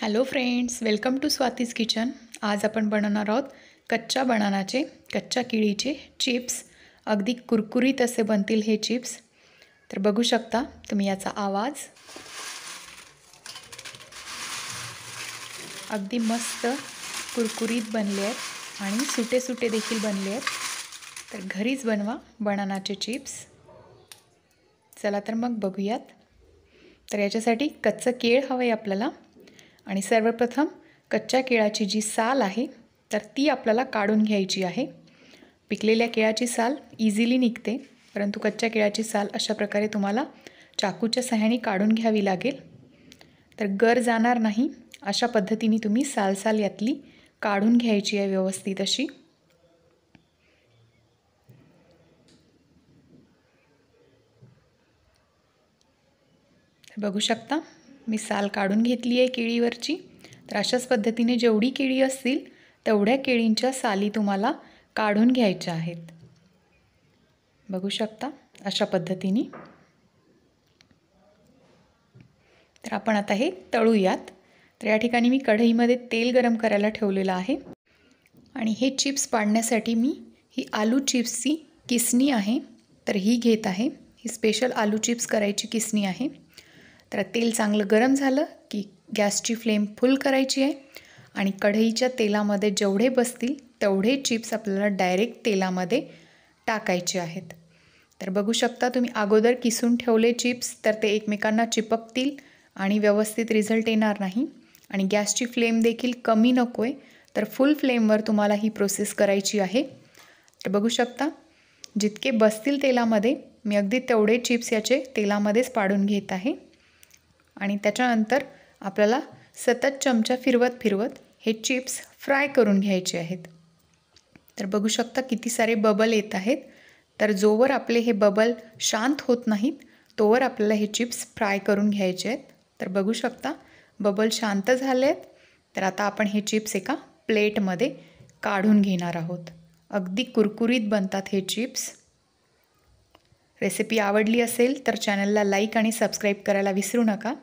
hello friends welcome to Swati's kitchen आज आपण बनवणार आहोत कच्च्या बनानाचे कच्च्या केळीचे चिप्स अगदी कुरकुरीत असे बनतील हे चिप्स तर बघू शकता तुम्ही याचा आवाज अगदी मस्त कुरकुरीत बनले आहेत आणि सुटे सुटे देखील बनले आहेत तर घरीच बनवा बनानाचे चिप्स चला तर मग बघूयात तर याच्यासाठी कच्चं केळ हवं आहे आपल्याला आणि सर्वप्रथम कच्च्या केळाची जी साल आहे तर ती आपल्याला काढून घ्यायची आहे पिकलेल्या केळाची साल इझिली निघते परंतु कच्च्या केळाची साल अशा प्रकारे तुम्हाला चाकूच्या सहाय्याने काढून घ्यावी लागेल तर गर जाणार नाही अशा पद्धतीने तुम्ही सालसाल यातली काढून घ्यायची आहे व्यवस्थित अशी बघू शकता मी साल काढून घेतली आहे केळीवरची तर अशाच पद्धतीने जेवढी केळी असतील तेवढ्या केळींच्या साली तुम्हाला काढून घ्यायच्या आहेत बघू शकता अशा पद्धतीने तर आपण आता हे तळूयात तर या ठिकाणी मी कढईमध्ये तेल गरम करायला ठेवलेलं आहे आणि हे चिप्स पाडण्यासाठी मी ही आलू चिप्सची किसणी आहे तर ही घेत आहे ही स्पेशल आलू चिप्स करायची किसणी आहे तर तेल चांगलं गरम झालं की गॅसची फ्लेम फुल करायची आहे आणि कढईच्या तेलामध्ये जेवढे बसतील तेवढे चिप्स आपल्याला डायरेक्ट तेलामध्ये टाकायचे आहेत तर बघू शकता तुम्ही अगोदर किसून ठेवले चिप्स तर ते एकमेकांना चिपकतील आणि व्यवस्थित रिझल्ट येणार नाही आणि गॅसची फ्लेम देखील कमी नको आहे तर फुल फ्लेमवर तुम्हाला ही प्रोसेस करायची आहे तर बघू शकता जितके बसतील तेलामध्ये मी अगदी तेवढे चिप्स याचे तेलामध्येच पाडून घेत आहे आणि त्याच्यानंतर आपल्याला सतत चमचा फिरवत फिरवत हे चिप्स फ्राय करून घ्यायचे आहेत तर बघू शकता किती सारे बबल येत आहेत तर जोवर आपले हे बबल शांत होत नाहीत तोवर आपल्याला हे चिप्स फ्राय करून घ्यायचे आहेत तर बघू शकता बबल शांत झाले आहेत तर आता आपण हे चिप्स एका प्लेटमध्ये काढून घेणार आहोत अगदी कुरकुरीत बनतात हे चिप्स रेसिपी आवडली असेल तर चॅनलला लाईक आणि सबस्क्राईब करायला विसरू नका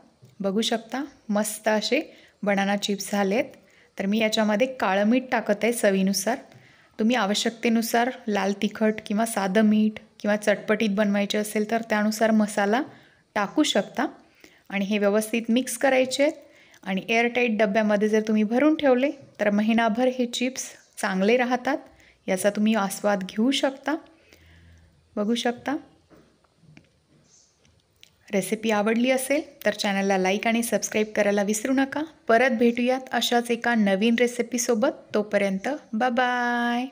बघू शकता मस्त असे बनाना चिप्स झालेत तर मी याच्यामध्ये काळं मीठ टाकत आहे चवीनुसार तुम्ही आवश्यकतेनुसार लाल तिखट किंवा साधं मीठ किंवा चटपटीत बनवायचे असेल तर त्यानुसार मसाला टाकू शकता आणि हे व्यवस्थित मिक्स करायचे आहेत आणि एअरटाईट डब्यामध्ये जर तुम्ही भरून ठेवले तर महिनाभर हे चिप्स चांगले राहतात याचा तुम्ही आस्वाद घेऊ शकता बघू शकता रेसिपी आवडली असेल तर चॅनलला लाईक आणि सबस्क्राईब करायला विसरू नका परत भेटूयात अशाच एका नवीन रेसिपीसोबत तोपर्यंत बाय